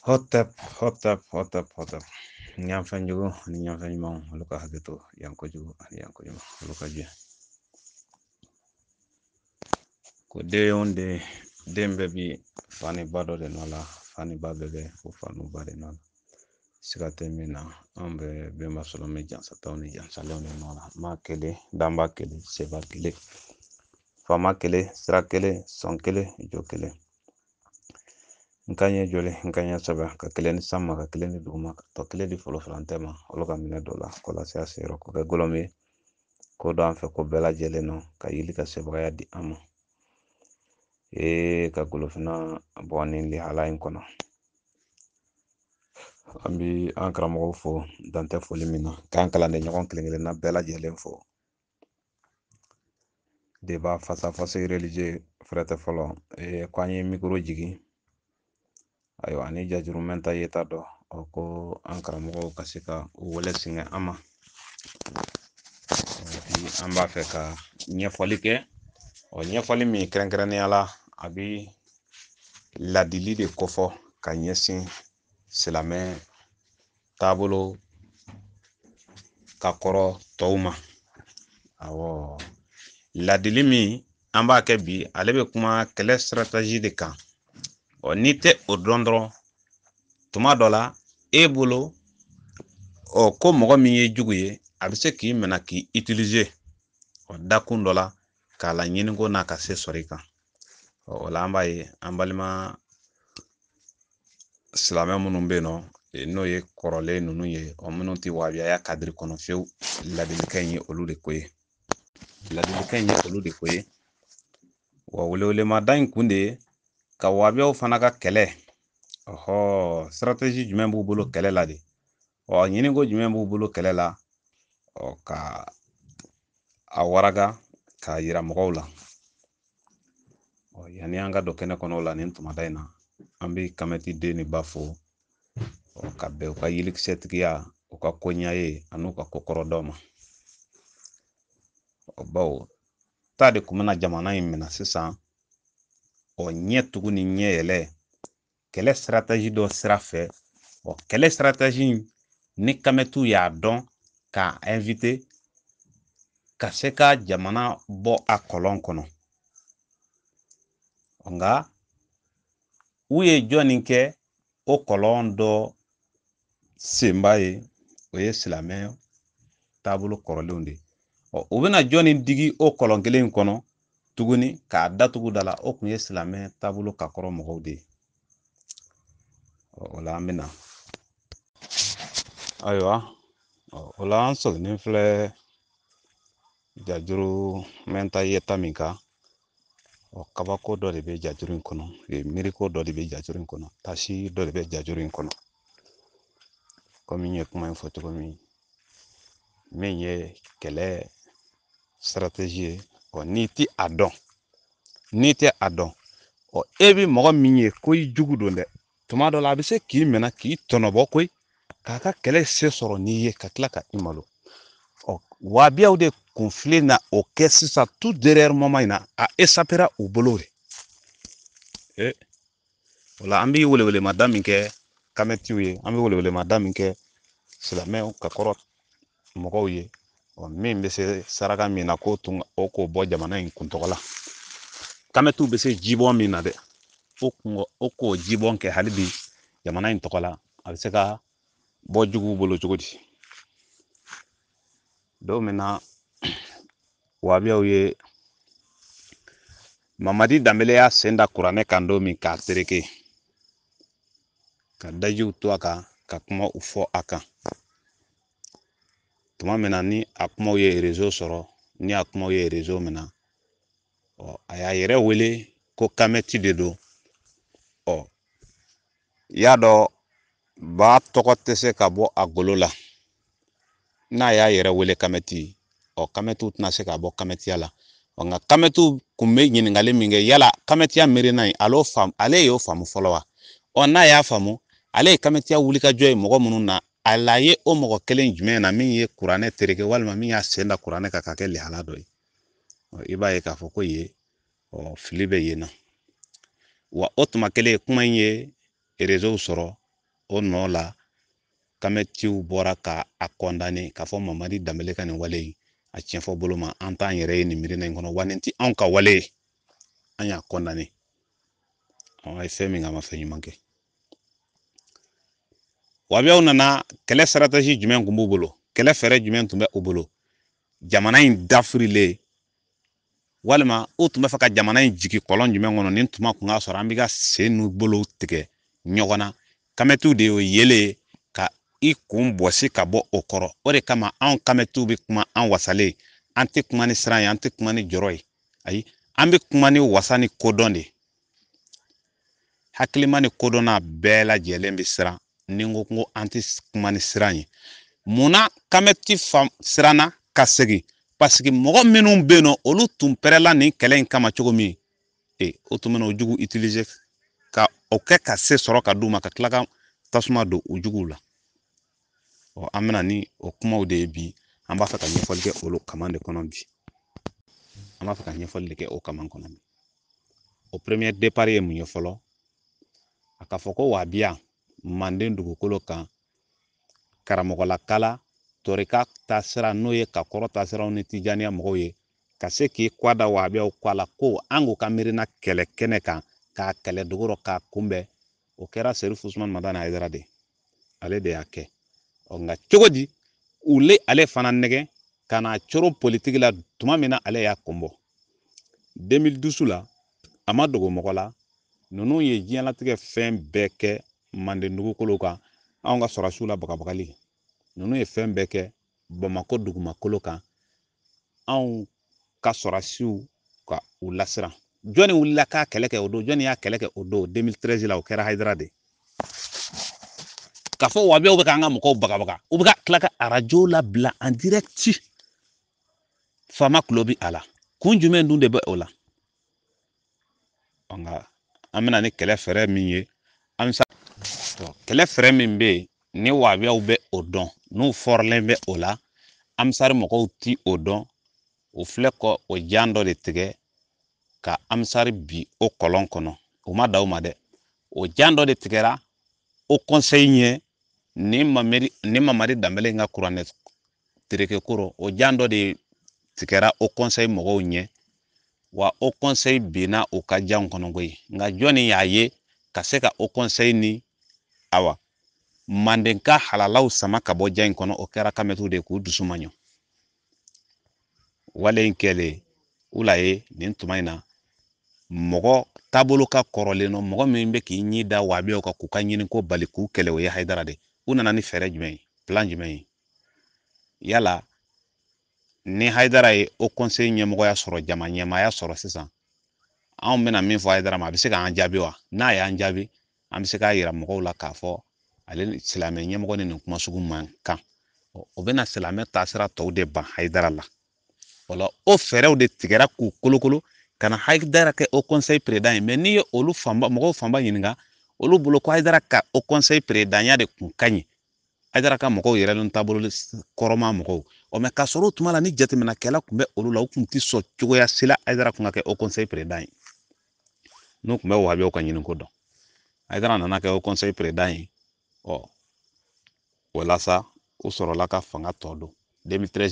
hot tap hot tap hot tap hot tap nyam fan jugo ni nyam fan mom lu ka hagito yang ko jugo yang ko jugo lu ko de yonde dembe bi fani bado de nola fani bado de ko fanu bade nola sikate min na be bɛ bɛnba sɔrɔ mɛ jansataw ni jansalenw ni ɲɔgɔn na maa kelen danba kelen seba sira jo kelen nkanɲɛ jɔlen nkanɲɛ sɛbɛ ka kelen ni san ma ka kelen ni duguma kelen di fɔlɔ furancɛ ma olu e, ka minɛ dɔ la kɔlɔsi a ko kɛ gɔlɔn ko dɔ an fɛ ko bɛɛ lajɛlen nɔ ka yiri ka sebagaya di an ma ka golofina bɔ ni lihala in kɔnɔ an an karamɔgɔw fo dantɛ foli min na k'an kalanden ɲɔgɔn kelen kelenna bɛɛ lajɛlen fo deba fasa faso e religieux frɛtɛ fɔlɔ e, ko an ye jigi ayiwa ani jajuruminta ye ta dɔn ko an karamɔgɔw ka se ka u wale singɛ an ma bi an b'a fɛ ka ɲɛfɔli kɛ o ɲɛfɔli min kɛrɛnkɛrɛnnenya la a bi ladili de kofɔ ka ɲɛsin silamɛ taabolo ka kɔrɔ tɔw ma awɔ ladili min an b'a kɛ bi ale bɛ kuma kɛlɛ de kan n'i tɛ o dɔn dɔrɔn tuma dɔ la e bolo ɔ ko mɔgɔ min ye jugu ye a bɛ se k'i minɛ k'i itilize ɔ dakun dɔ la k'a laɲini ko n'a ka se sɔrɔ i kan ɔ o la an b'a ye an balima silamɛ minnu bɛ yen nɔ e, n'o ye kɔrɔlen ninnu ye ɔ minnu tɛ wajibiya kadiri kɔnɔ fiyewu ladilikan in ye olu de ko ye ladilikan in ye olu de ko ye wa welewelemada in kun de ye ka wabiyaw fana ka kɛlɛ ɔhɔ siratɛji jumɛn b'u bolo mm. kɛlɛ la de ɔ ɲiniko jumɛn b'u bolo kɛlɛ la ɔ ka a waraga k'a yira mɔgɔw la ɔ yanni an ka don kɛnɛ kɔnɔ o la nin tumada in na an bɛ kamɛti den ni ba fo ɔ ka bɛn u ka yilikisɛtigiya u ka koɲa ye ani u ka kokɔrɔdaw ma ɔ baw taa de kun bɛna jamana in minɛ sisan ɔ ɲɛ tugu ni ɲɛ yɛlɛ kɛlɛ sarataji dɔ sira fɛ ɔ kɛlɛ sarataji ni kamɛtu y'a dɔn k'a ɛnwite ka se ka jamana bɔ a kɔlɔn kɔnɔ nga u ye jɔnni kɛ o kɔlɔn dɔ senba ye o ye silamɛ taabolo kɔrɔlenw de ye ɔ u bɛna jɔnni digi o kɔlɔn kelen kɔnɔ tuguni k'a datugu da o kun ye silamɛ taabolo ka kɔrɔ mɔgɔw de ye o la an bɛ na ayiwa o la an sɔgɔlen filɛ jajuru mɛnta yeta min kan ɔ kabako dɔ de bɛ jajuru in kɔnɔ e, miiriko dɔ de bɛ jajuru in kɔnɔ tasi dɔ de bɛ jajuru in kɔnɔ komi n ye kuma in fɔ cogo min min ye kɛlɛ ye ni ti a dɔn n'i tɛ a dɔn ɔ e bɛ mɔgɔ min ye ko i jugu don dɛ tuma dɔ la a bɛ se k'i minɛ k'i tɔnɔbɔ koyi k'a ka kɛlɛ se sɔrɔ n'i ye ka tila ka i malo ɔ waabiyaw de kunfilen na o kɛ sisan tu derrière moment in na a esapera u bolo de e o la an bɛ welewelemada min kɛ kametiw ye an bɛ welewelemada min kɛ silamɛw ka kɔrɔ mɔgɔw ye min bɛ se saraka min na k'o tun o k'o bɔ jamana in kuntɔgɔ la kamɛtiw bɛ se jibɔn min na dɛ o kun o k'o jibɔn kɛ hali bi jamana in tɔgɔ la a bɛ se ka bɔ juguw bolo cogo di don min na wabiyaw ye mamadi danbele y'a sen da kuranɛ kan don min k'a tereke ka dajiw to a kan ka kuma u fɔ a kan tuma min na ni a kumaw ye rezo sɔrɔ ni a kumaw ye rezo min na a y'a yɛrɛ wele ko kamɛti de do ɔ y'a dɔn ba tɔgɔ tɛ se ka bɔ a golo la n'a y'a yɛrɛ wele kamɛti ɔ kamɛtiw tɛna se ka bɔ kamɛtiya la ɔ nka kamɛtiw kun bɛ ɲininkali min kɛ yala kamɛtiya miirina in ale y'o faamu fɔlɔ wa ɔ n'a y'a faamu ale ye kamɛtiya wulikajɔ ye mɔgɔ minnu na ala ye o mɔgɔ kelen jumɛn na min ye kuranɛ tereke walima min y'a sen da kuranɛ kan ka kɛ lihala dɔ ye i b'a ye k'a fɔ ko ye ɔ fili bɛ yen na wa o tuma kelen kuma in ye erezow sɔrɔ o nɔ la kametiw bɔra ka a kɔndane k'a fɔ mamadi danbele ka nin wale in a tiɲɛfɔ bolo ma an t'an yɛrɛ ye nin miirina in kɔnɔ wa nin ti anw ka wale ye an y'a kɔndane an ye fɛn min k'a ma fɛn ɲuman kɛ wabiyaw nana kɛlɛ saratasi jumɛn kun b'u bolo kɛlɛ fɛɛrɛ jumɛn tun bɛ u bolo jamana in dafirilen walima u tun bɛ fɛ ka jamana in jigi kɔlɔn jumɛn kɔnɔ nin tuma kun k'a sɔrɔ an bɛ ka sen n'u bolow tigɛ ɲɔgɔn na kamɛtiw de y'o yelen ka i kun bɔsi ka bɔ o kɔrɔ o de kama anw kamɛtiw bɛ kuma an wasalen an tɛ kuma ni siran ye an tɛ kuma ni jɔrɔ ye ayi an bɛ kuma ni wasa ni kodɔn de hakilima ni kodɔnna bɛɛ lajɛlen bɛ siran ni n ko ko an tɛ kuma ni siran ye munna kameti siranna ka segi paseke mɔgɔ minnu bɛ yen nɔ olu tun pɛrɛla nin kɛlɛ in kama cogo min e o tun bɛna o jugu utiliser ka o kɛ ka se sɔrɔ ka d'u ma ka tila ka tasuma don o juguw la ɔ an bɛna ni o kumaw de ye bi an b'a fɛ ka ɲɛfɔli kɛ olu kaman de kɔnɔ bi an b'a fɛ ka ɲɛfɔli de kɛ o kaman kɔnɔ bi o premier départ ye mun ye fɔlɔ a ka fɔ ko wa manden dugukolo kan karamɔgɔlakala tɔrika taasira n'o ye ka kɔrɔ taasiraw ni tijaniya mɔgɔw ye ka se k'i kɔ da waabiyaw kɔ a la ko an k'u ka miirina kɛlɛ kɛnɛ kan k'a kɛlɛ dogorɔ k'a kunbɛn o kɛra serifu usumani madani hayidara de ale de y'a kɛ ɔ nka cogo di u le ale fana nɛgɛ ka na coro politiki la tuma min na ale y'a kɔnbɔ 2012 la a ma dogo mɔgɔ la ninnu ye diɲɛlatigɛ fɛn bɛɛ kɛ manden dugukolow kan anw ka sɔrasiw la bagabagali ninnu ye fɛn bɛɛ kɛ bamakɔ dugumakolo kan anw ka sɔrasiw ka u lasiran jɔnni wulila k'a kɛlɛ kɛ o don jɔnni y'a kɛlɛ kɛ o don 2013 la o kɛra hayidara de k'a fɔ wabiyaw bɛ k'an ka mɔgɔw bagabaga u bɛ ka tila ka arajo labila en direct faama tulo bɛ a la kun jumɛn dun de bɛ o la nka an bɛna ni kɛlɛ fɛɛrɛ min ye an bɛ kɛlɛ fɛɛrɛ min bɛ yen ni waabiyaw bɛ o dɔn n'u fɔrilen bɛ o la amusari mɔgɔw ti o dɔn o filɛ kɔ o jan dɔ de tigɛ ka amusari bi o kɔlɔn kɔnɔ o ma da o ma dɛ o jan dɔ de tigɛra o kɔnseyi ɲɛ ni mamari ni mamari danbɛlɛ in ka kuranɛ tereke koro o jan dɔ de tigɛra o kɔnseyi mɔgɔw ɲɛ wa o kɔnseyi binna o ka janw kɔnɔ koyi nka jɔnni y'a ye ka se ka o kɔnseyi ni awa mandenka halalaw sama ka bɔ ja in kɔnɔ o kɛra kamɛtiw de k'u dusu ma ɲɔ wale in kɛlen ula ye nin tuma in na mɔgɔ taabolo ka kɔrɔlen nɔ mɔgɔ min bɛ k'i ɲi da waabiyaw kan k'u ka ko bali k'u kɛlɛ o ye hayidara de u nana ni fɛɛrɛ jumɛn ye plan jumɛn ye yala ni haidara ye o conseil ɲɛmɔgɔya sɔrɔ jama ɲɛmaaya sɔrɔ sisan anw bɛna min fɔ haidara ma a bɛ se k'an jaabi wa n'a y'an jaabi an bɛ se k'a yira mɔgɔw la k'a fɔ ale silamɛ ɲɛmɔgɔ ni nin kuma man kan o bɛna silamɛ taasira tɔw de ban hayidara la o o fɛɛrɛw de tigɛra k'u kolokolo ka na kɛ o kɔnsayi peredan ye mɛ n'i ye olu fanba mɔgɔw fanba ɲininka olu bolo ko hayidara ka o kɔnsayi peredanya de kun ka ɲi hayidara ka mɔgɔw yɛrɛ taabolo kɔrɔma mɔgɔw ɔ mɛ k'a sɔrɔ o tuma la ni jateminɛkɛla tun bɛ olu la u tun tɛ sɔn cogoya si la hayidara ka kɛ o kɔnsayi peredan ye n'u tun bɛ wahabiyaw ka ɲiniko dɔn A nana kɛ o ye ɔ walasa u sɔrɔla ka fanga tɔ don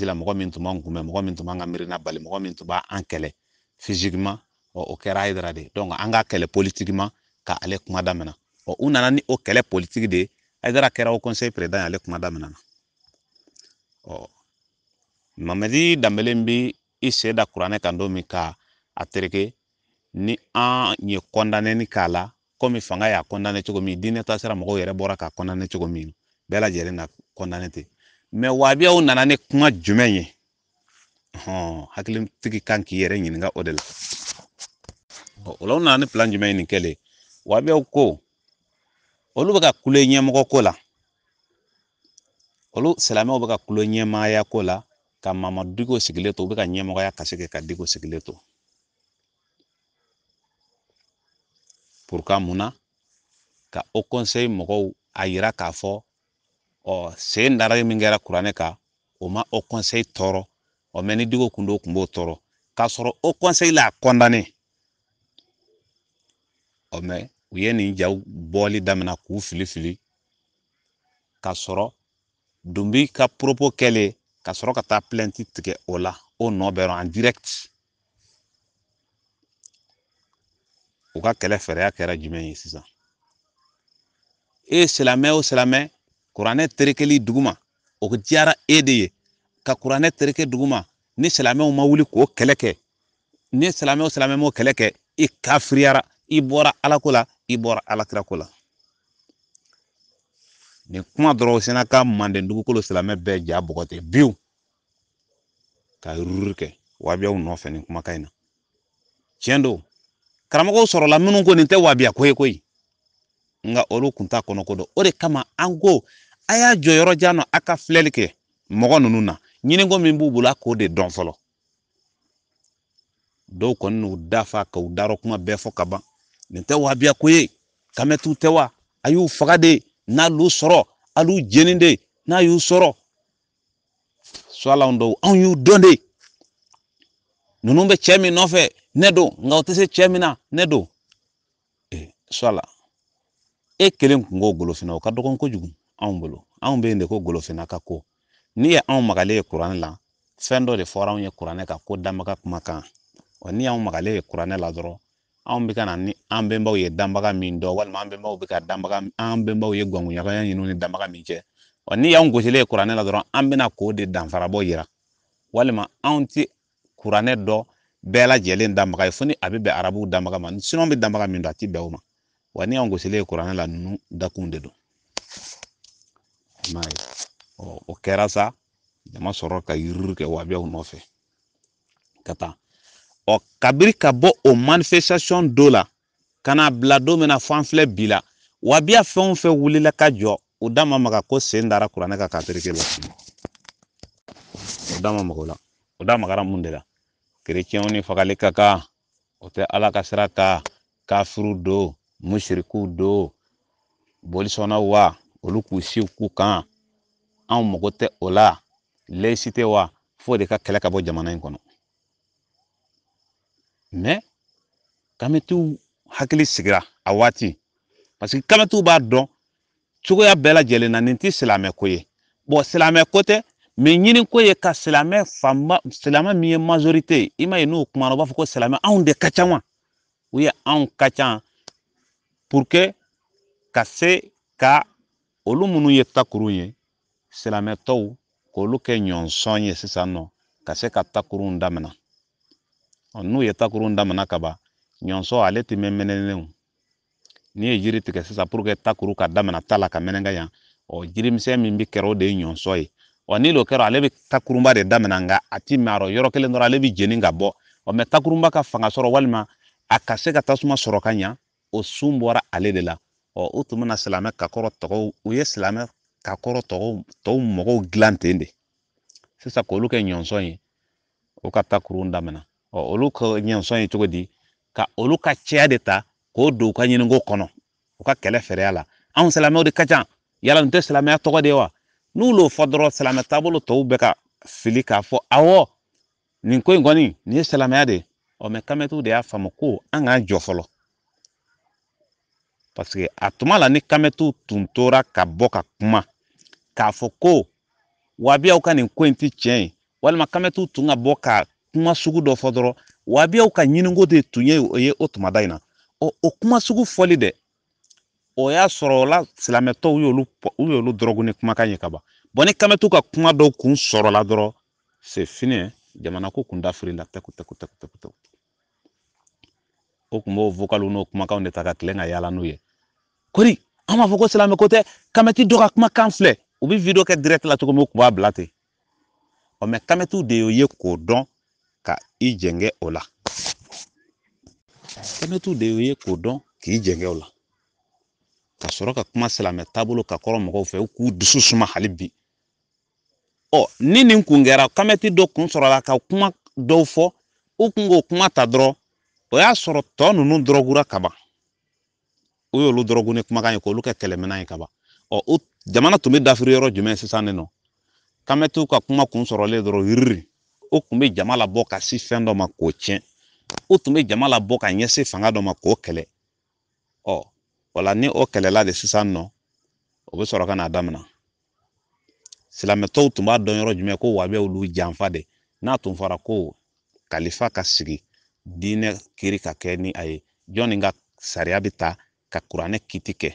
la mɔgɔ min tun b'an kun mɔgɔ min tun b'an ka miirina bali mɔgɔ min tun b'an kɛlɛ ɔ o kɛra a yɛrɛ de an ka kɛlɛ politigima ka ale kuma daminɛ ɔ u nana ni o kɛlɛ politigi de ye a kɛra o ye ale kuma daminɛ ɔ mamadi danbelen bɛ i sen da kuranɛ kan don min ka a terike ni an ye kɔntanni k'a la komi fanga y'a kɔndanɛ cogo min diinɛ taasira mɔgɔw yɛrɛ bɔra k'a kɔndanɛ cogo min bɛɛ lajɛlen na kɔndanɛ ten mɛ waabiyaw nana ni kuma jumɛn ye hɔn hakilitigi kan k'i yɛrɛ ɲininka o de la o la u nana ni plan jumɛn ye nin kɛlen waabiyaw ko olu bɛ ka kule ɲɛmɔgɔ ko la olu silamɛw bɛ ka kulo ɲɛmaaya ko la ka mamadigo sigilen to u bɛ ka ɲɛmɔgɔya kasi kɛ ka diko sigilen to pour ka mun ka o conseil mɔgɔw a yira k'a fɔ ɔ sen dara min kɛra kuranɛ kan o ma o conseil tɔɔrɔ ɔ mɛ ni diko kun do kun b'o tɔɔrɔ k'a sɔrɔ o conseil la condamné ɔ mɛ u ye nin jaw bɔli damina k'u fili fili k'a sɔrɔ dunbi ka poropo kɛlen ka sɔrɔ ka taa plainte tigɛ o la o nɔ bɛ yɔrɔ en direct u ka kɛlɛ fɛɛrɛya kɛra jumɛn ye sisan e ye silamɛ o silamɛ kuranɛ terekeli duguma o diyara e de ye ka kuranɛ tereke duguma ni silamɛw ma wuli k'o kɛlɛ kɛ ni silamɛ o silamɛ m'o kɛlɛ kɛ i kafiriyara i bɔra alako la i bɔra alakirako la nin kuma dɔrɔn sina ka manden dugukolo silamɛ bɛɛ ja bɔgɔ ten biw ka ruru kɛ wabiyaw nɔfɛ nin kumakan in na tiɲɛ don karamɔgɔw sɔrɔla minnu ko nin tɛ wabiya ko ye koyi nka olu kun t'a kɔnɔ ko dɔn o de kama an ko a y'a jɔyɔrɔ jan nɔ a ka filɛli kɛ mɔgɔ ninnu na ɲiniko min b'u bolo a k'o de dɔn fɔlɔ dɔw kɔni n'u dafa ka u darɔ kuma bɛɛ fɔ ka ban nin tɛ wabiya ko ye kamɛtu tɛ wa a y'u faga de n'al'u sɔrɔ al'u jeni de n'a y'u sɔrɔ suwalaw dɔw anw y'u dɔn de nunu bɛ cɛ min nɔfɛ ne do nka o tɛ se cɛ min na ne do e suwala e kelen kun ko golofinna o ka dɔgɔn kojugu anw bolo anw bɛ yen de ko golofinna ka ko n'i ye anw magalen ye kuranɛ la fɛn dɔ de fɔra anw ye kuranɛ kan ko danbaga kuma ɔ ni anw magalen ye kuranɛ la dɔrɔn anw bɛ ka na ni an bɛnbaw ye danbaga min dɔn walima an bɛnbaw bɛ ka danbaga an bɛnbaw ye gɔnkuɲagaya ɲini ni danbaga min cɛ ɔ ni y'anw gosilen ye kuranɛ la dɔrɔn an bɛna k'o de danfarabɔ yira walima anw ti kuranɛ dɔ bɛɛ lajɛlen damaga ye fo ni a bɛ arabuw damaga ma sinɔn bɛ damaga min don a ti bɛn o ma wa ni an gosilen ye kuranɛ la ninnu dakun de don m'a o kɛra sa jama sɔrɔ ka yururu kɛ wabiyaw nɔfɛ ka taa ɔ kabiri ka bɔ o manifestation do la ka na bila don min fɔ an filɛ bi la wabiya fɛn o fɛn wulila ka jɔ o da ma maga ko sen dara kuranɛ ka kafirike la o da ma maga o la o da magara mun de la kerecɛnw ni fagali ka kan o tɛ ala ka sira ta kafiru do musirikuw do bolisɔnnaw wa olu k'u siw k'u kan anw mago tɛ o la lɛsite wa fo de ka kɛlɛ ka bɔ jamana in kɔnɔ mɛ kamitiw hakili sigira a waati paseke kamitiw b'a dɔn cogoya bɛɛ lajɛlen na nin tɛ silamɛ ko ye silamɛ ko tɛ mɛ ɲiniko ye ka silamɛ fanba silamɛ min ye majorite ye i m'a ye n'o kumana u b'a fɔ ko silamɛ anw de ka ca wa u ye anw ka ca pour que ka se ka olu minnu ye takuru ye silamɛtɔw k'olu kɛ ɲɔnsɔn ye sisan nɔ ka se ka takurun damina n'u ye takurun damina kaban ɲɔnsɔn ale tɛ mɛn mɛnɛnenw n'i ye jiri tigɛ sisan pour que takuru ka damina ta la ka mɛnɛ ka yan ɔ jirimisɛn min bɛ kɛra o de ye ɲɔnsɔn ye wa lo kero alebi takurumba de damena nga ati maro yoro a rɔ yɔrɔ kelen dɔrɔn ale jeni ka bo wa mɛ ka fanga soro walima akase ka tasuma soro kanya o sumbora ale de la o tun bɛna silamɛ kakɔrɔ tɔgɔw u ye silamɛ kakɔrɔ tɔgɔw go glante dilan sisa de sisan k'olu o ka takurunda mena o olu ka ɲɔnsɔn ye di ka olu ka chea de ta k'o do ka ɲiniko kono o ka kɛlɛ fɛɛrɛya la anw silamɛw de yala nin tɛ ya tɔgɔ de wa n'olu fɔ dɔrɔn silamɛ taabolo tɔw bɛ ka fili k'a fɔ awɔ nin ko in kɔni nin ye silamɛya de ye ɔ mɛ kamɛtiw de y'a faamu ko an k'an jɔ fɔlɔ paseke a tuma la ni kamɛtiw tun tora ka bɔ ka kuma k'a fɔ ko waabiyaw ka nin ko in tɛ tiɲɛ ye walima kamɛtiw tun ka bɔ ka kuma sugu dɔ fɔ dɔrɔn waabiyaw ka ɲiniko de tun ye o ye o tumada in na ɔ o kuma sugu fɔli dɛ o y'a sɔrɔ la silamɛtɔw u y'olu dɔrɔgu ni kumakan ye ka ban bɔn ni kamatu ka kuma dɔw kun sɔrɔla dɔrɔ se jamana jamanako kun dafirila tɛku o kun b'o vokalu n'o kumakanw de ta ka tilen ka yaala n'u ye kori an b'a fɔ ko silamɛ ko tɛ kamati dɔ ka kumakan filɛ u bɛ video kɛ direct la cogo min u kun b'a bila ten ɔ mɛ kamatiw de y'o ye k'o dɔn ka i jɛngɛ o la kamatiw de y'o ye k'o dɔn k'i jɛngɛ o la ka sɔrɔ ka kuma silamɛ taabolo ka kɔrɔ mɔgɔw fɛ u k'u dusu suma hali bi ɔ ni nin kun kɛra kamɛti dɔ kun sɔrɔla ka kuma dɔw fɔ u kun k'o kuma ta dɔrɔn o y'a sɔrɔ tɔ ninnu dɔrɔgura kaban u y'olu dɔrɔgu ni kumakan ye k'olu kɛ kɛlɛmɛnan ye kaban ɔ o jamana tun bɛ dafiri yɔrɔ jumɛn sisan nin nɔ kamɛtiw ka kuma kun sɔrɔlen dɔrɔn yiriri u tun bɛ jama labɔ ka se fɛn dɔ ma k'o tiɲɛ u tun bɛ jama labɔ ka ɲɛsin fanga dɔ ma k'o kɛlɛ ɔ o la ni o kɛlɛla de sisan nɔ o bɛ sɔrɔ ka n'a damina silamɛtɔw tun b'a dɔn yɔrɔ jumɛn ko wa olu janfa de n'a tun fɔra ko kalifa ka sigi diinɛ kiri ka kɛ ni a ye jɔnni ka sariya bɛ ta ka kuranɛ kiti kɛ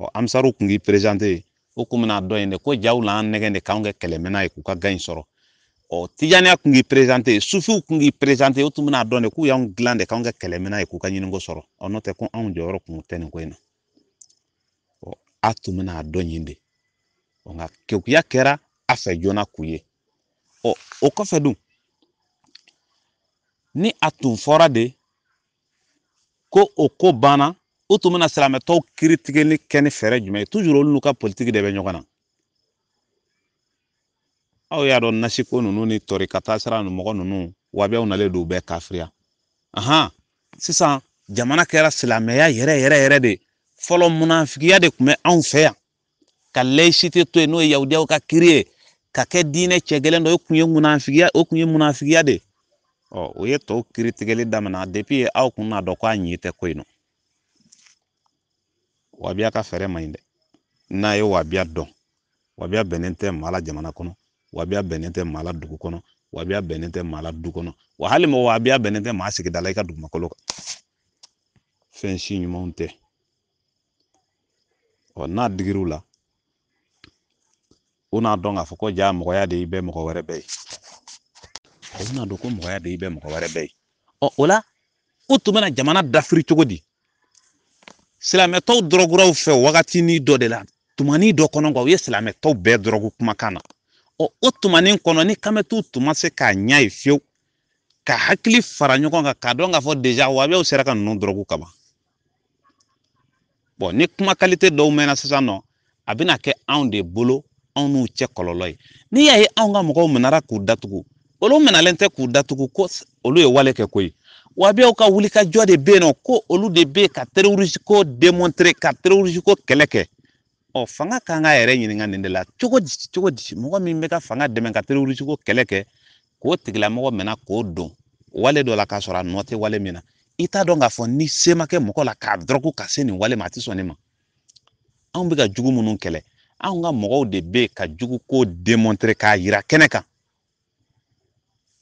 ɔ amisaru tun k'i perezante o kun bɛna dɔn yen de ko jaw la an nɛgɛn de k'anw kɛ kɛlɛmɛnna ye k'u ka gaɲi sɔrɔ ɔ tijaniya kun k'i perezante sufiw kun k'i perezante o tun bɛna dɔn de k'u y'anw dilan de k'anw kɛ kɛlɛmina ye k'u ka ɲiniko sɔrɔ ɔ n'o tɛ ko anw jɔyɔrɔ kun tɛ nin ko in na ɔ a tun bɛna dɔn yen de ɔ nka kekuya kɛra a fɛ joona k'u ye ɔ o kɔfɛ dun ni a tun fɔra de ko o ko banna o tun bɛna silamɛtɔw kiritigɛli kɛ ni fɛɛrɛ jumɛn ye tuzuru olu n'u ka politiki de bɛ ɲɔgɔn na aw y'a dɔn nasiko nunu ni tɔri ka taa sira ni mɔgɔ ninnu wabiyaw nalen don bɛɛ kafiriya ahan sisan jamana kɛra silamɛya yɛrɛ yɛrɛ yɛrɛ de fɔlɔ munafigiya de tun bɛ anw fɛ yan ka layisite to yen n'o ye yahudiyaw ka kiri ye ka kɛ diinɛ cɛ gɛlɛn dɔ o kun ye munafigiya o kun ye munafigiya de ɔ o ye tɔw kiri tigɛli daminɛ depi ye aw kun n'a dɔn k'a ɲi tɛ ko in nɔ wabiya ka fɛɛrɛ man ɲi dɛ n'a ye wabiya dɔn wabiya bɛnnen tɛ maa jamana kɔnɔ wabia bɛnnen tɛ maa la dugu kɔnɔ wabia bɛnnen tɛ maa la du kɔnɔ wa hali ma wabiya bɛnnen tɛ maa sigida la i ka dugumakolo kan fɛn si ɲumanw tɛ ɔ n'a digir'u la u n'a dɔn k'a fɔ ko ja mɔgɔya de y'i bɛ mɔgɔ wɛrɛ bɛɛ ye ɔ u n'a dɔn ko mɔgɔya de y'i bɛ mɔgɔ wɛrɛ bɛɛ ye ɔ o la u tun bɛna jamana dafiri cogo di silamɛtɔw dɔrɔguraw fɛ wagatini dɔ de la tumani dɔ kɔnɔ u ye silamɛtɔw bɛɛ dɔrɔgu kumakan na ɔ o tumanin kɔnɔ ni kamɛtiw tun ma se k'a ɲa ye fiyewu ka hakili fara ɲɔgɔn kan k'a dɔn k'a fɔ deja wabiyaw sera ka ninnu dɔrɔgu ka bɔn ni kuma kalite dɔw mɛnna sisan nɔ a bɛna kɛ anw de bolo anw n'u cɛ kɔlɔlɔ ye n'i y'a ye anw ka mɔgɔw minɛra k'u datugu olu minɛlen tɛ k'u datugu ko olu ye wale kɛ ko ye wabiyaw ka wulikajɔ de bɛ yen nɔ ko olu de bɛ yen ka terorisi ko ka terorisi kɛlɛ kɛ ɔ fanga kan ka yɛrɛ ɲininka nin de la cogo di cogo di mɔgɔ min bɛ ka fanga dɛmɛ ka teroristiko kɛlɛ kɛ k'o tigilamɔgɔ mɛnna k'o don wale dɔ la k'a sɔrɔ a nɔ tɛ wale min na i t'a dɔn k'a fɔ ni se ma kɛ mɔgɔ la k'a dɔrɔgu ka se nin wale ma a tɛ sɔn nin ma anw bɛ ka jugu minnu kɛlɛ anw ka mɔgɔw de bɛ ka jugu ko démontrer k'a yira kɛnɛ kan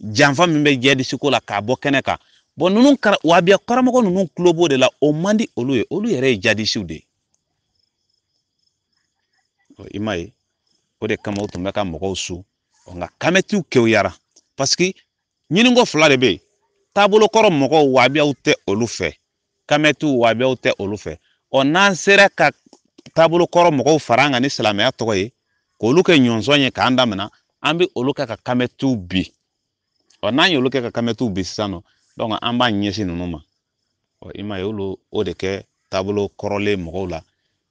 janfa min bɛ jɛdisiko la k'a bɔ kɛnɛ kan bon ninnu kara wabiya karamɔgɔ ninnu tulo b'o de la o man di olu ye olu yɛrɛ ye jadisiw de ye i m'a ye o de kama u tun bɛ ka mɔgɔw su nka kametiw kewuyara paseke ɲiniko fila de bɛ yen taabolo kɔrɔ mɔgɔw waabiyaw tɛ olu fɛ kametiw waabiyaw tɛ olu fɛ ɔ n'an sera ka taabolo kɔrɔ mɔgɔw fara an kan ni silamɛya tɔgɔ ye k'olu kɛ ɲɔnzɔn ye k'an damina an bɛ olu kɛ ka kametiw bi ɔ n'an y'olu kɛ ka kametiw bi sisan nɔ dɔnku an b'a ɲɛsin ninnu ma ɔ i m'a ye olu o de kɛ taabolo kɔrɔlen mɔgɔw la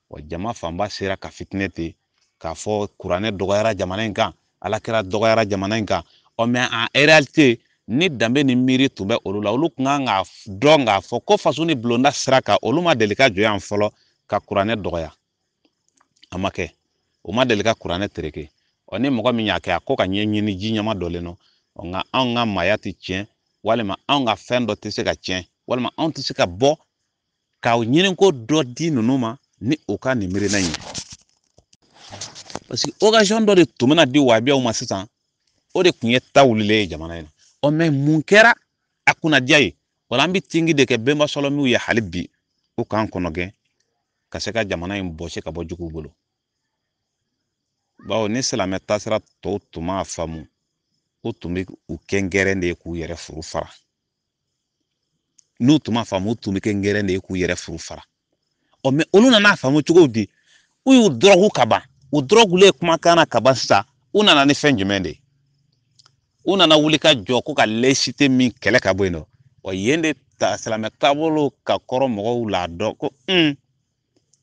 wa jama fanba sera ka fitinɛ ten k'a fɔ kuranɛ dɔgɔyara jamana in kan alakira dɔgɔyara jamana in kan ɔ mɛ en réalité ni danbe ni miiri tun bɛ olu la olu tun kan k'a dɔn k'a fɔ ko faso ni bulonda sira kan olu ma deli ka jɔ yan fɔlɔ ka kuranɛ dɔgɔya a ma kɛ o ma deli ka kuranɛ tereke ɔ ni mɔgɔ min y'a kɛ a ko ka ɲɛɲini ji ɲama dɔlen no nka anw ka maaya tɛ tiɲɛ walima anw ka fɛn dɔ tɛ se ka tiɲɛ walima anw tɛ se ka bɔ ka ɲiniko dɔ di ninnu ma ni o ka nin miirina in ye paseke dɔ de tun bɛna di wabiyaw ma sisan o de tun ye ta wulilen ye jamana in na ɔ mɛ mun kɛra a kunnadiya ye wala an bɛ tingi de kɛ bɛnba sɔlɔmiw ye hali bi u k'an kɔnɔgɛn ka se ka jamana in bɔsi ka bɔ juguw bolo bawo ni silamɛ taasira tɔw tun m'a faamu u tun bɛ u kɛ ngɛrɛn de ye k'u yɛrɛ furu fara n'u tun m'a faamu u tun bɛ kɛ ngɛrɛn de ye k'u yɛrɛ furu fara ɔmɛ olu nana faamu cogo di u y'u dɔrɔgu ka u dɔrɔgulen kumakan na ka sisan u nana ni fɛn jumɛn de u nana wuli ka jɔ ko ka laïcité min kɛlɛ ka bɔ yen nɔ ɔ yen de ta silamɛ taabolo ka kɔrɔ mɔgɔw la dɔn ko un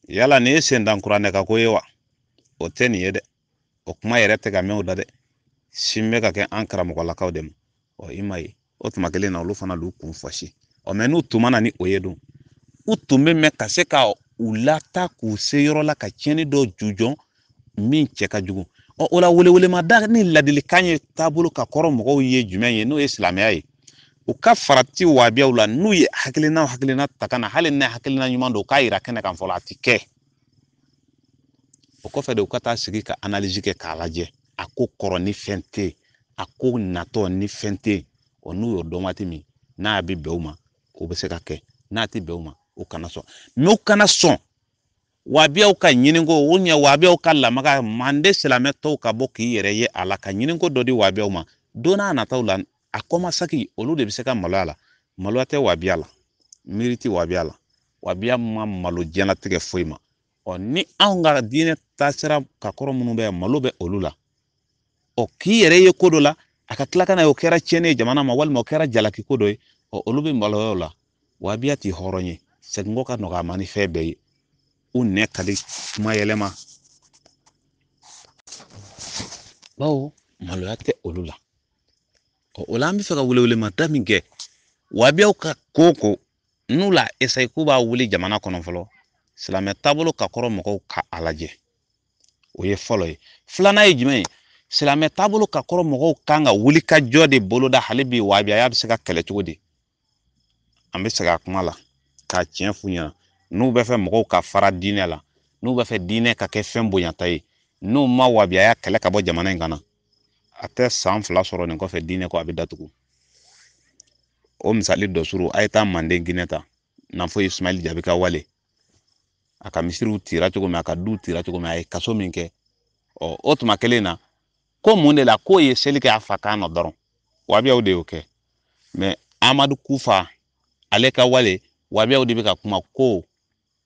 yala nin ye sendankuranɛ ka ko ye wa o tɛ nin ye dɛ o kuma yɛrɛ tɛ ka mɛn o da dɛ sin bɛ ka kɛ an karamɔgɔlakaw de ma ɔ i ma ye o tuma kelen na olu fana l'u kun fɔsi ɔ mɛ n'u tun mana ni o ye dun u tun bɛ mɛn ka se ka u lata k'u se yɔrɔ la ka tiɲɛni dɔ ju min cɛ ka jugu ɔ o la welewelemada ni ladilikan ye taabolo ka kɔrɔ mɔgɔw ye jumɛn ye n'o ye silamɛya ye u ka farati waabiyaw la n'u ye hakilina hakilina ta ka na hali n'a hakilina ɲuman don k'a yira kɛnɛ kan fɔlɔ a ti kɛ o kɔfɛ de u ka taa sigi ka analizi kɛ k'a lajɛ a ko kɔrɔ ni fɛn tɛ yen a ko natɔ ni fɛn tɛ yen ɔ n'u y'o dɔn waati min n'a bɛ bɛn o ma o bɛ se ka kɛ n'a tɛ bɛn o ma u kana sɔn mɛ u kana sɔn waabiyaw ka ɲiniko u ɲɛ waabiyaw ka lamaga mande silamɛ tɔw ka bɔ k'i yɛrɛ ye a la ka ɲiniko dɔ di waabiyaw ma don n'a nataw la a kɔmasaki olu de bɛ se ka maloya la maloya tɛ waabiya la miiri tɛ waabiya la waabiya ma malo diɲɛlatigɛ foyi ma ɔ ni anw ka diinɛ taasira ka kɔrɔ minnu bɛ malo bɛ olu la ɔ k'i yɛrɛ ye ko dɔ la a ka tila ka na ye e, o kɛra tiɲɛni ye jamana ma walima o kɛra jalaki ko dɔ ye ɔ olu bɛ maloya o la waabiya t'i hɔrɔn ye sadi ka nɔgɔ a ma ni fɛn bɛɛ ye u nɛ di kuma yɛlɛma bawo maloya tɛ olu la ɔ o la an bɛ fɛ ka ma da min kɛ wabiyaw ka ko o ko n'u la esayi k'u b'a wuli jamana kɔnɔ fɔlɔ silamɛ taabolo ka kɔrɔ mɔgɔw ka a lajɛ o ye fɔlɔ ye filanan ye jumɛn ye silamɛ taabolo ka kɔrɔ mɔgɔw kan ka wuli ka jɔ de boloda hali bi wabiya bɛ se ka kɛlɛ cogo di an bɛ segin a kuma la ka tiɲɛ f'u ɲɛna n'u bɛ fɛ mɔgɔw ka fara diinɛ la n'u bɛ fɛ diinɛ ka kɛ fɛn bonyata ye n'u ma wabiyaya kɛlɛ ka bɔ jamana in kan na a tɛ san fila sɔrɔ nin kɔfɛ diinɛ ko a bɛ datugu o misali dɔ suru a ye taa manden ginɛ ta nafɔ ye jaabi ka wale a ka misiriw tira cogo min a ka duw tira cogo min a ye kaso min kɛ ɔ o tuma kelen na ko mun de la k'o ye seli kɛ a fa kan na dɔrɔn wabiyaw de y'o kɛ mɛ amadu kufa ale ka wale wabiyaw de bɛ ka kuma ko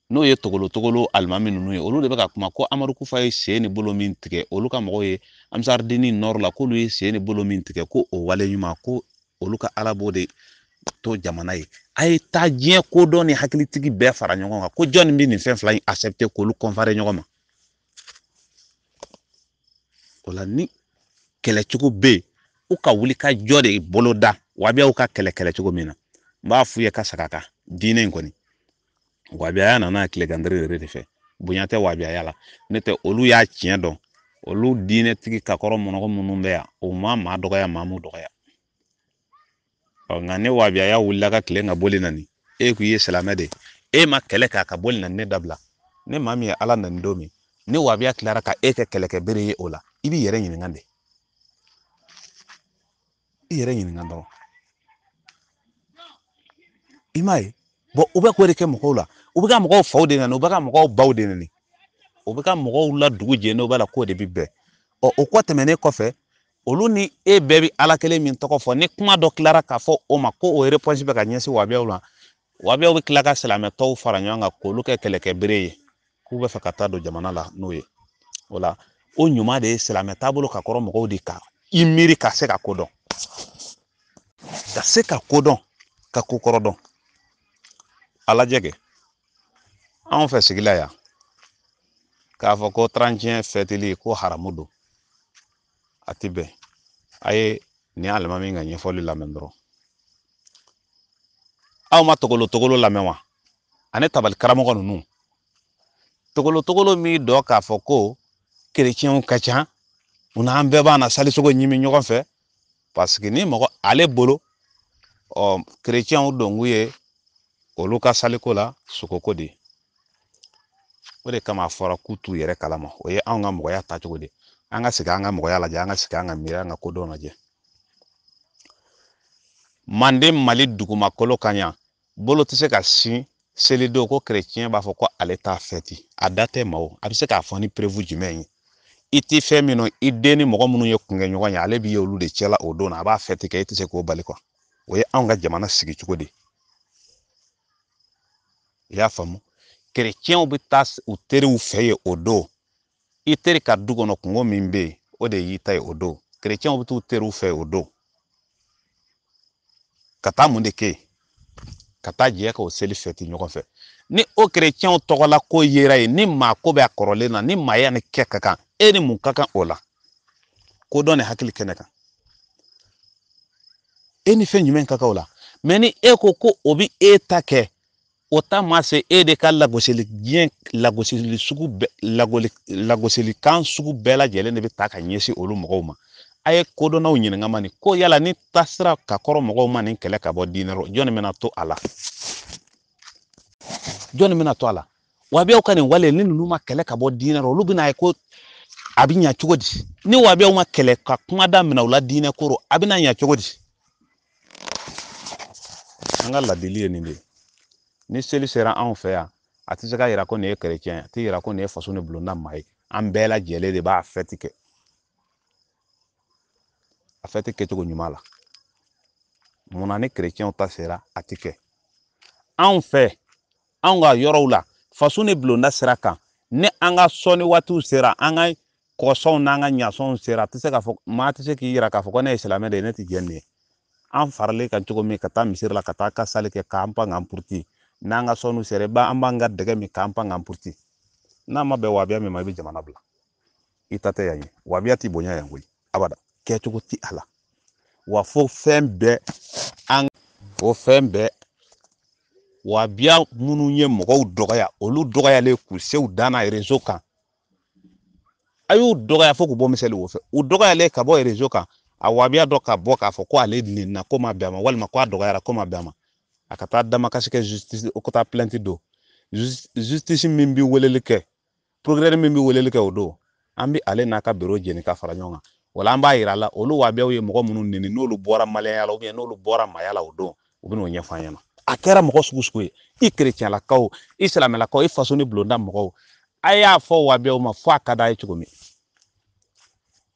n'o ye togolotogolo alimami ninnu ye olu de bɛ ka kuma ko amadu kufa ye sen ni bolo min tigɛ olu ka mɔgɔw ye amsaridini nɔrɔ la k'olu ye sen ni bolo min tigɛ ko o waleɲuman ko olu ka ala b'o de to jamana ye a ye taa diɲɛ kodɔn ni hakilitigi bɛɛ fara ɲɔgɔn kan ko jɔnni bɛ nin fɛn fila in accepte k'olu kɔnfare ɲɔgɔn ma o la ni kɛlɛcogo bɛ yen u ka wuli ka jɔ de bolo da wabiyaw ka kɛlɛ kɛlɛ min na n b'a f'u ye ka saga kan diinɛ in kɔni wajibiya nana a tilekandiri yɛrɛ de fɛ bonya tɛ wajibiya la ne tɛ olu y'a tiɲɛ dɔn olu diinɛtigi kakɔrɔ mɔnɔgɔ minnu bɛ yan o ma maa dɔgɔya maa m'u dɔgɔya ɔ nka ne wajibiya wulila ka tile ka boli na nin e kun ye silamɛ de e ma kɛlɛ k'a ka boli na ne dabila ne maa min ye ala nani don min ne wajibiya tilara ka e kɛ kɛlɛkɛ bere ye o la i b'i yɛrɛ ɲininka de i yɛrɛ ɲininka dɔrɔn i m'a ye u bɛ k'o de kɛ mɔgɔw la u bɛ ka mɔgɔw faw de nani u bɛ ka mɔgɔw baw de nani u bɛ ka mɔgɔw la dugu jɛ n'o b'a la k'o de bi bɛn ɔ o kɔ tɛmɛnen kɔfɛ olu ni e bɛɛ bɛ ala kelen min tɔgɔ fɔ ni kuma dɔ tilara k'a fɔ o ma ko o repɔsi bɛ ka ɲɛsin wabiyaw la wabiyaw bɛ tila ka silamɛtɔw fara ɲɔgɔn kan k'olu kɛ kɛlɛkɛbere ye k'u bɛ fɛ ka taa don jamana la n'o ye o la o ɲuman de ye silamɛ taabolo ka kɔrɔ mɔgɔw de kan i miiri ka se ka kodɔn ka se ka kodɔn ka ko dɔn a lajɛ kɛ anw fɛ sigi la yan k'a fɔ ko trantiɲɛ fɛtili ko haramu don a ti bɛn a ye nin alimami ka ɲɛfɔli lamɛn dɔrɔn aw ma togolo togolo lamɛn wa ani tabali karamɔgɔ ninnu togolo togolo min dɔ k'a fɔ ko kerecɛnw ka ca u n'an bɛɛ b'a na salisogo ɲimi ɲɔgɔn fɛ paseke ni mɔgɔ ale bolo ɔ kerecɛnw donkun ye olu ka saliko la sogoko de o de kama a fɔra k'u t'u yɛrɛ kalama o ye anw ka mɔgɔya tacogo de an ka sigi an ka mɔgɔya lajɛ an ka sigi an ka miiri an ka kodɔn lajɛ manden mali dugumakolo ka ɲa bolo tɛ se ka sin selidon ko kerecɛn b'a fɔ ko ale t'a fɛti a da tɛ ma o a bɛ se k'a fɔ ni perewu jumɛn ye i tɛ fɛn min na i den ni mɔgɔ minnu ye kunkɛ ye ale b'i ye olu de cɛla o don na a b'a fɛti kɛ i tɛ se k'o bali o ye anw ka jamana sigicogo de ye I y'a faamu kerecɛnw bɛ u teriw fɛ ye o do i teri ka du kɔnɔ kungo min be yen o de y'i ta ye o don kerecɛnw bɛ t'u teriw fɛ o don ka taa mun de kɛ ka taa jɛ k'o seli fɛti ɲɔgɔn fɛ ni o kerecɛnw tɔgɔla ko yera ye ni maa ko bɛ a kɔrɔlen na ni maaya ni kɛ ka kan e ni mun ka kan o la ko dɔn ni hakili kɛnɛ kan e ni fɛn jumɛn ka kan o la mɛ ni e ko ko o bɛ e ta kɛ o ta ma se e de ka lagosili diɲɛ lagosili sugu bɛɛ lagoli lagosilikan sugu bɛɛ lajɛlen de bɛ ta ka ɲɛsin olu mɔgɔw ma a ye kodɔnnaw ɲininka ma nin ko yala ni tasira ka kɔrɔ mɔgɔw ma nin kɛlɛ ka bɔ diinɛ rɔ jɔnni bɛna to a la jɔnni bɛna to a la wabiyaw ka nin wale ni ninnu ma kɛlɛ ka bɔ diinɛ rɔ olu bɛna ye ko a bɛ ɲa cogo di ni wabiyaw ma kɛlɛ ka kuma da minɛ u la diinɛ ko a bɛna ɲa cogo di an ka ladili ye nin de ye ni seli sera anw fɛ yan a tɛ se ka yira ko nin ye kerecɛn ye a tɛ yira ko nin ye faso ni bulonda maa ye an bɛɛ lajɛlen de b'a fɛti kɛ a fɛti kɛcogo ɲuman la munna ni kerecɛnw ta sera a tɛ kɛ anw fɛ anw ka yɔrɔw la faso ni bulonda sira kan ni an ka sɔnni waatiw sera an ka kɔsɔnw n'an ka ɲasɔnw sera a tɛ se k'a fɔ maa tɛ se k'i yira k'a fɔ ko ne ye silamɛ de ye ne tɛ jɛn nin ye an faralen kan cogo min ka taa misiri la ka taa ka sali kɛ k'an pan k'an puruti n'an ka sɔnniw sera i b'an b'an ka dɛgɛ min k'an pan k'an puruti n'a ma bɛn wabiya min ma i bɛ jamana bila i ta tɛ yan ye wabiya ti bonya yan koyi abada kɛcogo ti a la wa fo fɛn bɛɛ an fo fɛn bɛɛ wabiya minnu ye mɔgɔw dɔgɔya olu dɔgɔyalen k'u sew dan na rezo kan a y'u dɔgɔya fo k'u bɔ misali wo fɛ u dɔgɔyalen ka bɔ rezo kan a wabiya dɔ ka bɔ k'a fɔ ko ale nin na ko ma bɛn a ma walima ko a dɔgɔyara ko ma bɛn a ma a ka taa damakasi kɛ justice o ka taa plainte don justice min bɛ weleli kɛ progrès min bɛ weleli kɛ o don an bɛ ale n'a ka biro jeni ka fara ɲɔgɔn kan o la an b'a yira a la olu waabiyaw ye mɔgɔ minnu neni n'olu bɔra maliyaya la n'olu bɔra maya la o don u bɛn'o ɲɛfɔ an ɲɛna a kɛra mɔgɔ sugu sugu ye i kerecɛnlakaw i silamɛlakaw i faso ni bulonda mɔgɔw a y'a fɔ waabiyaw ma fɔ a ka d'a ye cogo min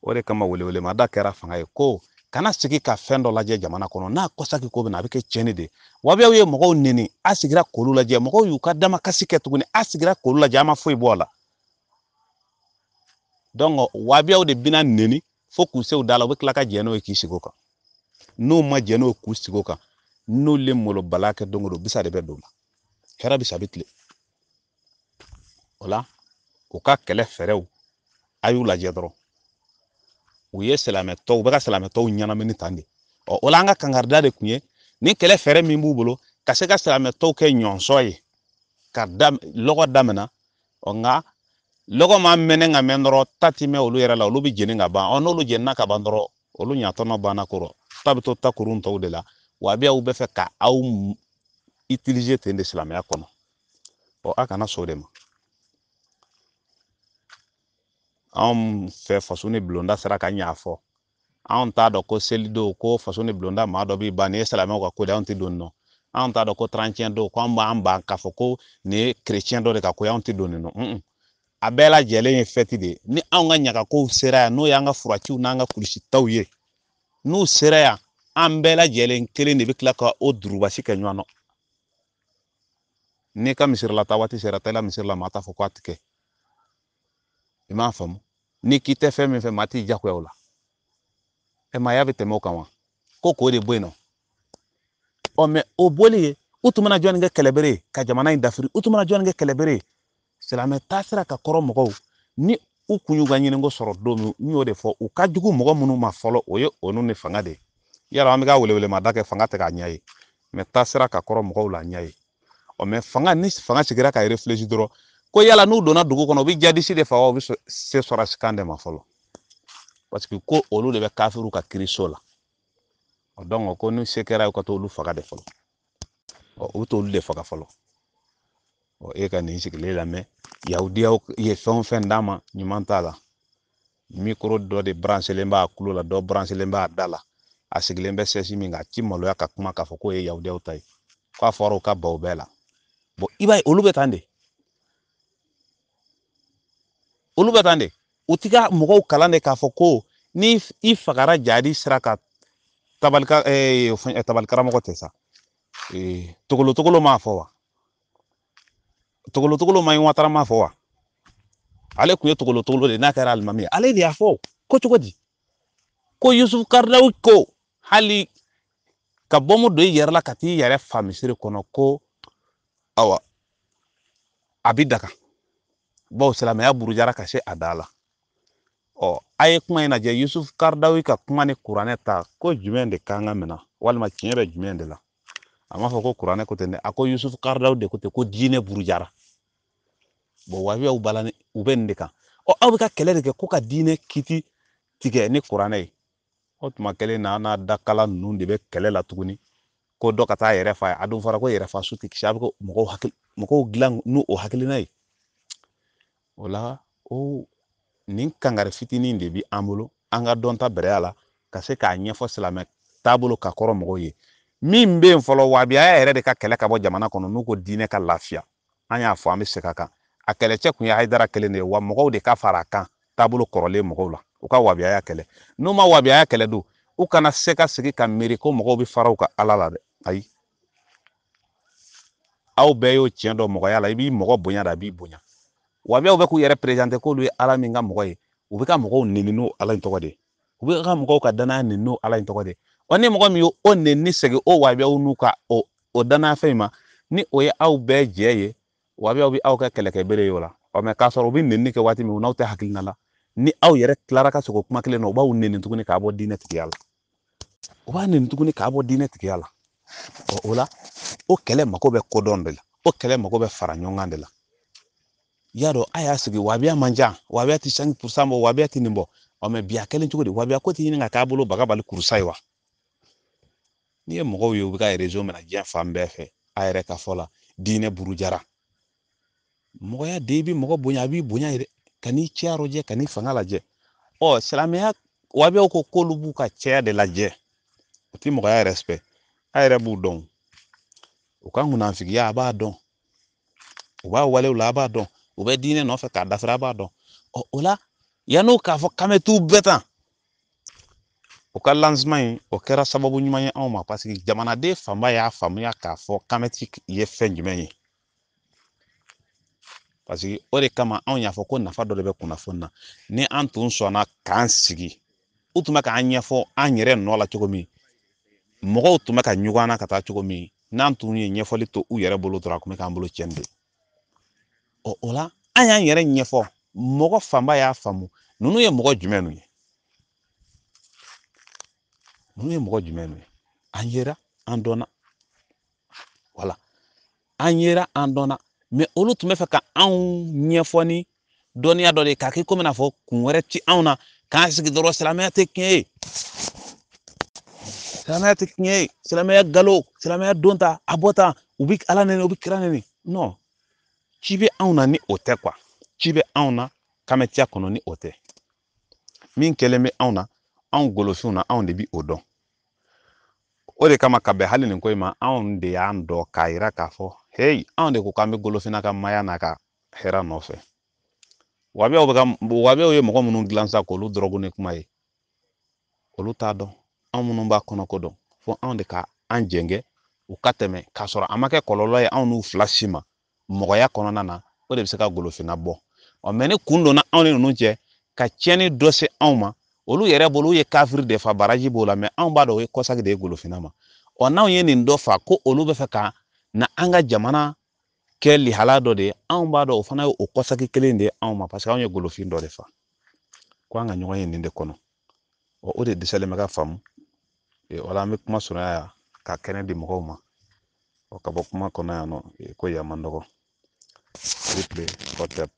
o de kama welewelema da kɛra fanga ye ko kana sigi ka fɛn dɔ lajɛ jamana kɔnɔ n'a kɔsaki ko bɛna a bɛ kɛ tiɲɛni de wabiyaw ye mɔgɔw neni a sigira k'olu lajɛ mɔgɔw y'u ka damakasi kɛ tuguni a sigira k'olu lajɛ a ma foyi bɔ a la donc wabiyaw de bɛna neni fo k'u se u da la u bɛ tila ka jɛn n'o ye k'i sigi o kan n'u ma jɛn n'o ye k'u sigi o kan n'olu ye malobaliya kɛ don o don bisa de bɛ don o la hɛrɛ bisa bɛ tile o la u ka kɛlɛ fɛɛrɛw a y'u lajɛ dɔrɔn u ye silamɛtɔw u bɛ ka silamɛtɔw ɲɛnamini tan de ɔ o la an ka kankarida de tun ye ni kɛlɛ fɛɛrɛ min b'u bolo ka se ka silamɛtɔw kɛ ɲɔnsɔn ye ka da lɔgɔ damina ɔ nka lɔgɔ ma mɛnɛ ka mɛn dɔrɔn ta ti mɛn olu yɛrɛ la olu bɛ jeni ka ban ɔ n'olu jenina ka ban dɔrɔn olu ɲatɔnɔ banna kɔrɔ ta bɛ to ta tɔw de la wa a aw bɛ fɛ ka aw itilize ten de silamɛya kɔnɔ ɔ a kana so de ma anw fɛ faso ni bulonda sera ka ɲa fɔ anw t'a dɔn ko seli don ko faso ni bulonda maa dɔ b'i ban nin ye silamɛw ka ko de anw tɛ don nin nɔ anw t'a dɔn ko tirancɛn don ko an b'an ban k'a fɔ ko nin ye kerecɛn dɔ de ka ko ye anw tɛ don nin nɔ a bɛɛ lajɛlen ye fɛti de ye ni anw ka ɲagakow sera yan n'o y'an ka furaciw n'an ka kulusitaw ye n'u sera yan an bɛɛ lajɛlen kelen de bɛ tila ka o durubasi kɛ ɲɔgɔn na n'i ka misirilata waati sera taa i la misiri la maa t'a fɔ k'a tɛ kɛ i m'a faamu n'i k'i tɛ fɛn min fɛ maa t'i jagoya o la ɛ maaya bɛ tɛmɛ o kan wa ko k'o de bɔ yen nɔ ɔ mɛ o bɔli ye u tun mana jɔnni kɛ kɛlɛbere ye ka jamana in dafiri u tun mana jɔnni kɛ kɛlɛbere ye silamɛ taasira ka kɔrɔ mɔgɔw ni u kun y'u ka ɲiniko sɔrɔ don min n y'o de fɔ u ka jugu mɔgɔ minnu ma fɔlɔ o ye olu ni fanga de ye yala an bɛ ka welewelemada kɛ fanga tɛ k'a ɲɛ ye mɛ taasira ka kɔrɔ mɔgɔw la ɲɛ ye ɔ mɛ fanga ni fanga sigira ka dɔrɔn ko yala n'u donna dugu kɔnɔ u bɛ jadisi de faga u bɛ se sɔrasikan de ma fɔlɔ parce que ko olu de bɛ kafiru ka kiriso la donc ko ni se kɛra u ka t'olu faga de fɔlɔ u bɛ t'olu de faga fɔlɔ e ka nin sigilen lamɛn yahudiyaw ye fɛn o fɛn d'a ma ɲuman t'a la mikoro dɔ de baranselen b'a tulo la dɔ baranselen b'a da la a sigilen bɛ sɛsi min kan a ti maloya ka kuma k'a fɔ k'o e ye yahudiyaw ta ye k'a fɔra u ka baw bɛɛ la i b'a ye olu bɛ tan de olu bɛ tan de u ti ka mɔgɔw kalan de k'a fɔ ko ni i fagara jaadi sira ka tabalika ee, tabalikaramɔgɔ tɛ sa ee, togolotogolo m'a fɔ wa togolotogolo ma ɲi ɲiwatara m'a fɔ wa ale tun ye togolotogolo de ye n'a kɛra alimami ye ale de y'a fɔ ko cogo di ko yusufu karidawu ko hali ka bɔmu don i yɛrɛ la ka t'i yɛrɛ fa misiri kɔnɔ ko awa a bi daga bawo silamɛya burujara ka se a da la ɔ a ye kuma in lajɛ yusuf kardawi ka kuma ni kuranɛ ta ko jumɛn de kan ka mina walima tiɲɛ bɛ jumɛn de la a m'a fɔ ko kuranɛ ko tɛ a ko yusuf karidaw de ko ten ko diinɛ burujara bɔn wajibiyaw b'a la u bɛ nin de kan ɔ aw bɛ ka kɛlɛ de kɛ ko ka diinɛ kiti tigɛ ni kuranɛ ye o tuma kelen na n'a dakala ninnu de bɛ kɛlɛ la tuguni ko dɔ ka taa yɛrɛ fa ye a dun fɔra ko yɛrɛ fa su tɛ kisi a bɛ kɛ mɔgɔw hakili mɔgɔw dilan n'o hakilina ye o la o nin kangari fitinin de bi an bolo an ka dɔnta bɛrɛya la ka se k'a ɲɛfɔ silamɛ taabolo ka kɔrɔ mɔgɔw ye min bɛ yen fɔlɔ wabiya yɛrɛ de ka kɛlɛ ka bɔ jamana kɔnɔ n'u ko diinɛ ka lafiya an y'a fɔ an bɛ segin a kan a kɛlɛcɛ tun ye hayidara kelen de ye wa mɔgɔw de ka fara a kan taabolo kɔrɔlen mɔgɔw la u ka wabiyaya kɛlɛ n'u ma wabiyaya kɛlɛ don u kana se ka sigi ka miiri ko mɔgɔw bɛ fara u ka ala la dɛ ayi aw bɛɛ y'o tiɲɛ dɔ mɔgɔya la i b'i mɔgɔ bonya da a b'i bonya wa bɛ u bɛ k'u yɛrɛ perezante k'olu ye ala min ka mɔgɔ ye u bɛ ka mɔgɔw neni n'o ala in tɔgɔ de u bɛ ka mɔgɔw ka danaya neni n'o ala in tɔgɔ de wa ni mɔgɔ min ye o neni segin o wajibiyaw n'u ka o o danaya fɛn in ma ni o ye aw bɛɛ jɛ ye wajibiyaw bɛ aw kɛ kɛlɛkɛbere ye o la ɔ mɛ k'a sɔrɔ u bɛ neni kɛ waati min n'aw tɛ hakilina la ni aw yɛrɛ tilara ka segin kuma kelen na u b'aw neni tuguni k'a bɔ diinɛ tigiya la u b'a neni tuguni k'a bɔ diinɛ tigiya la ɔ o la o kɛlɛ mako bɛ kodɔn de la o kɛlɛ mako bɛ fara ɲɔgɔn kan de la yadɔ aya y'a sigi wabiya man ca wabiya tɛ sanki kurusa bɔ wabiya tɛ nin bɔ ɔ mɛ bi a kɛlen cogo di ka k'a baga bali kurusa wa n'i ye mɔgɔw ye u bɛ na rezo minɛ diɲɛ fan bɛɛ ka fɔ la diinɛ burujara mɔgɔya de bɛ mɔgɔ bonya b'i bunya ye kani ka n'i kani yɔrɔ jɛ ka n'i fanga lajɛ ɔ silamɛya ko k'olu ka cɛya de la je tɛ mɔgɔya ya sɛbɛ a yɛrɛ b'u dɔn u ka ŋunanfigiya a b'a dɔn u b'a walew la b'a dɔn u bɛ diinɛ nɔfɛ k'a dafira b'a dɔn ɔ o la yan'o k'a fɔ k'an t'u bɛɛ tan o ka lancement in o kɛra sababu ɲuman ye anw ma parce jamanaden fanba y'a faamuya k'a fɔ kamɛti ye fɛn jumɛn ye parce o de kama anw y'a fɔ ko nafa dɔ de bɛ kunnafoni na ni an tun sɔnna k'an sigi u tun bɛ k'an ɲɛfɔ an yɛrɛ nɔ la cogo min mɔgɔw tun bɛ ka ɲɔgɔn na ka taa cogo min n'an tun ye ɲɛfɔli to u yɛrɛ bolo dɔrɔn a tun bɛ k'an bolo cɛn don Ɔ o la an y'an yɛrɛ ɲɛfɔ mɔgɔ fanba y'a faamu ninnu ye mɔgɔ jumɛn ye ninnu ye mɔgɔ jumɛn ye an yera an dɔnna wala an yera an dɔnna mɛ olu tun bɛ fɛ ka anw ɲɛfɔ ni dɔnniya dɔ de k'a kɛ komi n'a fɔ kun wɛrɛ ti anw na k'an sigi dɔrɔn silamɛya tɛ tiɲɛ ye silamɛya tɛ tiɲɛ ye silamɛya galo silamɛya don ta a bɔ tan u bɛ ala nɛni u bɛ kira nɛni non ci bɛ anw na ni o tɛ kuwa ci bɛ anw na k'an kɔnɔ ni o tɛ min kɛlen bɛ anw na anw golofinw na anw de bi o dɔn o de kama ka bɛn hali nin ko in ma anw de y'an dɔn k'a yira k'a fɔ heyi anw de ko k'an bɛ golofinna ka maya n'a ka hɛra nɔfɛ wabiyaw bɛ ka wabiyaw ye mɔgɔ minnu dilan sa k'olu dɔrɔgu ni kuma ye olu t'a dɔn anw minnu b'a kɔnɔ ko dɔn fo anw de ka an jɛngɛ u ka tɛmɛ k'a sɔrɔ a ma kɛ kɔlɔlɔ ye anw n'u fila si ma mɔgɔya kɔnɔna na o de bɛ se ka golofinna bɔ mɛ ni kun donna anw ni ninnu cɛ ka tiɲɛni dɔ se anw ma olu yɛrɛ bolo olu ye kafiri de fa baraji b'o la mɛ anw b'a dɔn o ye kɔsaki de ye golofinna ma ɔ n'anw ye nin dɔ fa ko olu bɛ fɛ ka na an ka jamana kɛ lihala dɔ de ye anw b'a dɔn o fana ye o kɔsaki kelen de ye anw ma parce que anw ye golofin dɔ de fa ko an ka ɲɔgɔn ye nin de kɔnɔ ɔ o de dɛsɛlen bɛ ka faamu ee, o la an bɛ kuma surunya yan ka kɛnɛ di mɔgɔw ma ɔ ka bɔ kuma kɔnɔ yan nɔ ee, ko yan man dɔgɔ with me WhatsApp